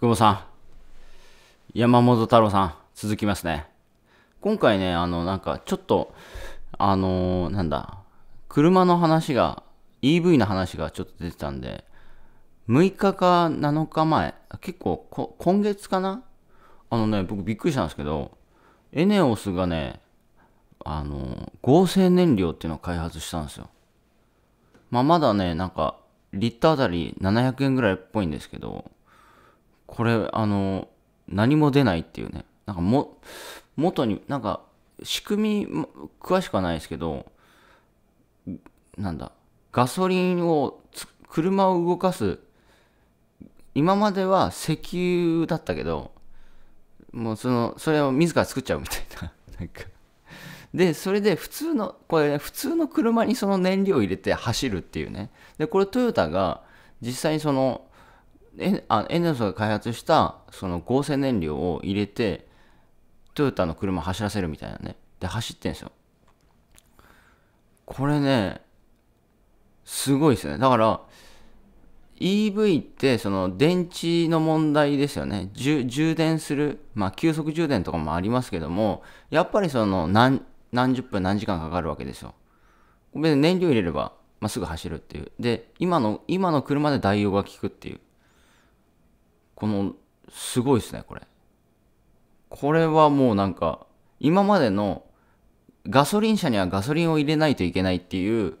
久保さん、山本太郎さん、続きますね。今回ね、あの、なんか、ちょっと、あのー、なんだ、車の話が、EV の話がちょっと出てたんで、6日か7日前、結構こ、今月かなあのね、僕びっくりしたんですけど、エネオスがね、あの、合成燃料っていうのを開発したんですよ。まあ、まだね、なんか、リッターあたり700円ぐらいっぽいんですけど、これ、あの、何も出ないっていうね。なんかも、元に、なんか、仕組み、詳しくはないですけど、なんだ、ガソリンを、車を動かす、今までは石油だったけど、もうその、それを自ら作っちゃうみたいな、なんか。で、それで普通の、これ、ね、普通の車にその燃料を入れて走るっていうね。で、これトヨタが実際にその、エあエネオスが開発したその合成燃料を入れてトヨタの車走らせるみたいなねで走ってんですよこれねすごいですねだから EV ってその電池の問題ですよね充電するまあ急速充電とかもありますけどもやっぱりその何何十分何時間かかるわけですよ別に燃料入れれば、まあ、すぐ走るっていうで今の今の車で代用が効くっていうこの、すごいですね、これ。これはもうなんか、今までのガソリン車にはガソリンを入れないといけないっていう、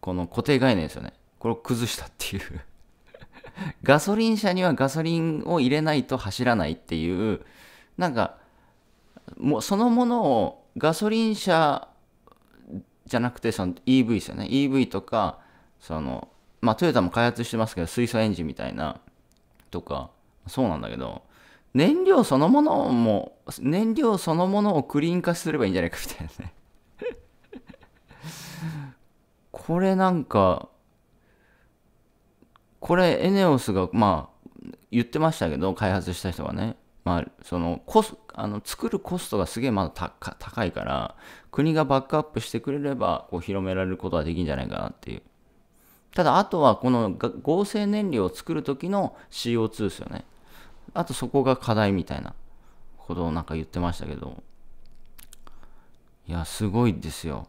この固定概念ですよね。これを崩したっていう ガソリン車にはガソリンを入れないと走らないっていう、なんか、もうそのものをガソリン車じゃなくて、その EV ですよね。EV とか、その、まあトヨタも開発してますけど、水素エンジンみたいな、とか、そうなんだけど、燃料そのものも、燃料そのものをクリーン化すればいいんじゃないかみたいなね これなんか、これエネオスが、まあ、言ってましたけど、開発した人がね。まあ、そのコスあの作るコストがすげえまだ高いから国がバックアップしてくれればこう広められることはできるんじゃないかなっていうただあとはこの合成燃料を作る時の CO2 ですよねあとそこが課題みたいなことをなんか言ってましたけど、いや、すごいですよ。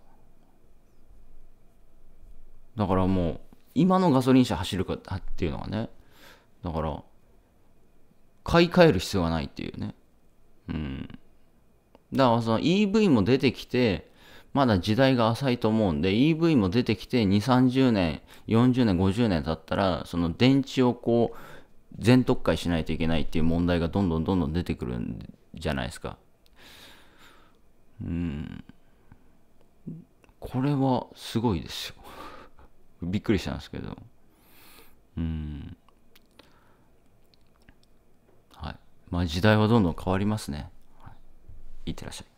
だからもう、今のガソリン車走るかっていうのがね、だから、買い替える必要がないっていうね。うん。だからその EV も出てきて、まだ時代が浅いと思うんで、EV も出てきて2、30年、40年、50年経ったら、その電池をこう、全特化しないといけないっていう問題がどんどんどんどん出てくるんじゃないですか。うん。これはすごいですよ。びっくりしたんですけど。うん。はい。まあ時代はどんどん変わりますね。いってらっしゃい。